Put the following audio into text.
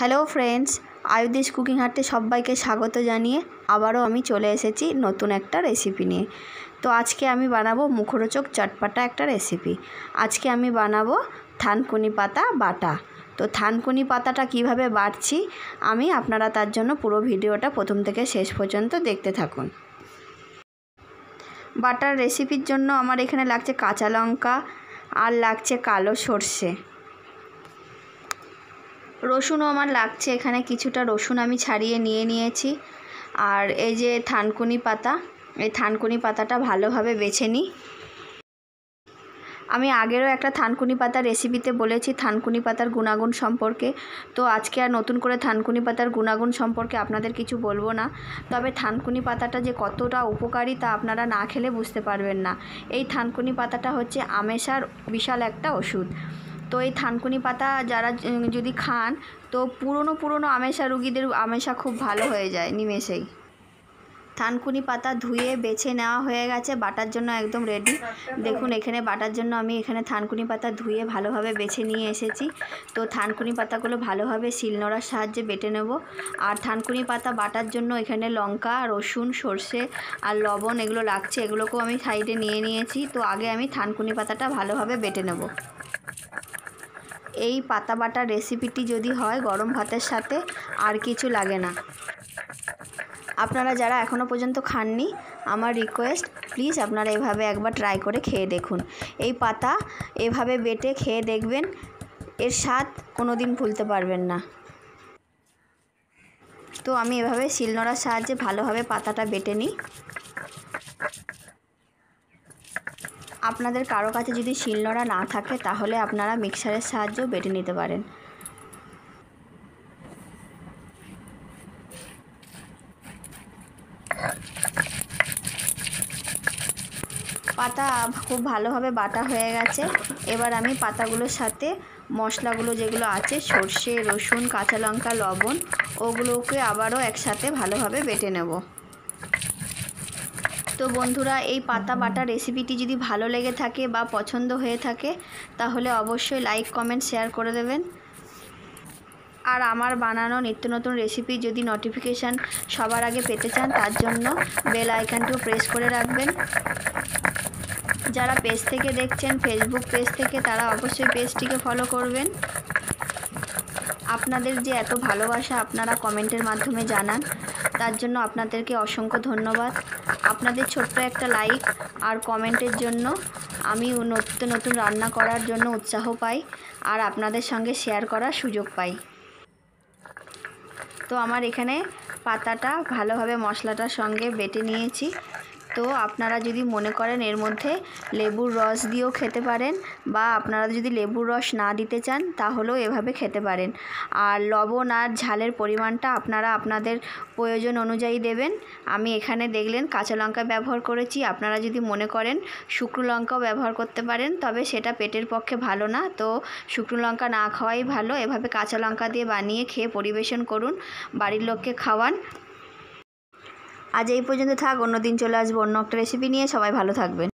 hello friends আয়ুদিস cooking হাটে সবাইকে স্বাগত জানিয়ে আবারও আমি চলে এসেছি নতুন একটা রেসিপি নিয়ে তো আজকে আমি বানাবো মুখরোচক চটপাটা একটা রেসিপি আজকে আমি বানাবো থানকুনি পাতা বাটা তো থানকুনি পাতাটা কিভাবে বাড়ছি আমি আপনারা তার জন্য পুরো ভিডিওটা প্রথম থেকে শেষ পর্যন্ত দেখতে থাকুন বাটার রেসিপির জন্য আমার এখানে লাগছে কাঁচা লঙ্কা আর লাগছে কালো সর্ষে রসুনও আমার লাগছে এখানে কিছুটা রসুন আমি ছাড়িয়ে নিয়ে নিয়েছি আর এই যে থানকুনি পাতা এই থানকুনি পাতাটা ভালোভাবে বেছে নিই আমি আগেরও একটা থানকুনি পাতার রেসিপিতে বলেছি থানকুনি পাতার গুণাগুণ সম্পর্কে তো আজকে আর নতুন করে থানকুনি পাতার গুণাগুণ সম্পর্কে আপনাদের কিছু বলবো না তবে থানকুনি পাতাটা যে কতটা উপকারী তা আপনারা না খেলে বুঝতে পারবেন না এই থানকুনি পাতাটা হচ্ছে আমেশার বিশাল একটা ওষুধ তো এই থানকুনি পাতা যারা যদি খান তো পুরনো পুরনো আমেশা রুগীদের আমেশা খুব ভালো হয়ে যায় নিমেষেই থানকুনি পাতা ধুয়ে বেছে নেওয়া হয়ে গেছে বাটার জন্য একদম রেডি দেখুন এখানে বাটার জন্য আমি এখানে থানকুনি পাতা ধুয়ে ভালোভাবে বেছে নিয়ে এসেছি তো থানকুনি পাতাগুলো ভালোভাবে শিলনোড়ার সাহায্যে বেটে নেব আর থানকুনি পাতা বাটার জন্য এখানে লঙ্কা রসুন সর্ষে আর লবণ এগুলো লাগছে এগুলোকেও আমি সাইডে নিয়ে নিয়েছি তো আগে আমি থানকুনি পাতাটা ভালোভাবে বেটে নেবো এই পাতা বাটা রেসিপিটি যদি হয় গরম ভাতের সাথে আর কিছু লাগে না আপনারা যারা এখনও পর্যন্ত খাননি আমার রিকোয়েস্ট প্লিজ আপনারা এভাবে একবার ট্রাই করে খেয়ে দেখুন এই পাতা এভাবে বেটে খেয়ে দেখবেন এর স্বাদ কোনো দিন ভুলতে পারবেন না তো আমি এভাবে শিলনোড়ার সাহায্যে ভালোভাবে পাতাটা বেটে নিই আপনাদের কারো কাছে যদি শিলনোড়া না থাকে তাহলে আপনারা মিক্সারের সাহায্যেও বেটে নিতে পারেন পাতা খুব ভালোভাবে বাটা হয়ে গেছে এবার আমি পাতাগুলোর সাথে মশলাগুলো যেগুলো আছে সর্ষে রসুন কাঁচা লঙ্কা লবণ ওগুলোকে আবারও একসাথে ভালোভাবে বেটে নেব তো বন্ধুরা এই পাতা বাটা রেসিপিটি যদি ভালো লেগে থাকে বা পছন্দ হয়ে থাকে তাহলে অবশ্যই লাইক কমেন্ট শেয়ার করে দেবেন আর আমার বানানো নিত্য নতুন রেসিপি যদি নোটিফিকেশান সবার আগে পেতে চান তার জন্য বেল আইকনটিও প্রেস করে রাখবেন যারা পেজ থেকে দেখছেন ফেসবুক পেজ থেকে তারা অবশ্যই পেজটিকে ফলো করবেন আপনাদের যে এত ভালোবাসা আপনারা কমেন্টের মাধ্যমে জানান তার জন্য আপনাদেরকে অসংখ্য ধন্যবাদ আপনাদের ছোট্ট একটা লাইক আর কমেন্টের জন্য আমি নতুন নতুন রান্না করার জন্য উৎসাহ পাই আর আপনাদের সঙ্গে শেয়ার করার সুযোগ পাই তো আমার এখানে পাতাটা ভালোভাবে মশলাটার সঙ্গে বেটে নিয়েছি তো আপনারা যদি মনে করেন এর মধ্যে লেবুর রস দিয়েও খেতে পারেন বা আপনারা যদি লেবুর রস না দিতে চান তাহলেও এভাবে খেতে পারেন আর লবণ আর ঝালের পরিমাণটা আপনারা আপনাদের প্রয়োজন অনুযায়ী দেবেন আমি এখানে দেখলেন কাঁচা লঙ্কা ব্যবহার করেছি আপনারা যদি মনে করেন শুকনো লঙ্কাও ব্যবহার করতে পারেন তবে সেটা পেটের পক্ষে ভালো না তো শুকনো লঙ্কা না খাওয়াই ভালো এভাবে কাঁচা লঙ্কা দিয়ে বানিয়ে খেয়ে পরিবেশন করুন বাড়ির লোককে খাওয়ান আজ এই পর্যন্ত থাক অন্য দিন চলে আসবো অন্য একটা রেসিপি নিয়ে সবাই ভালো থাকবেন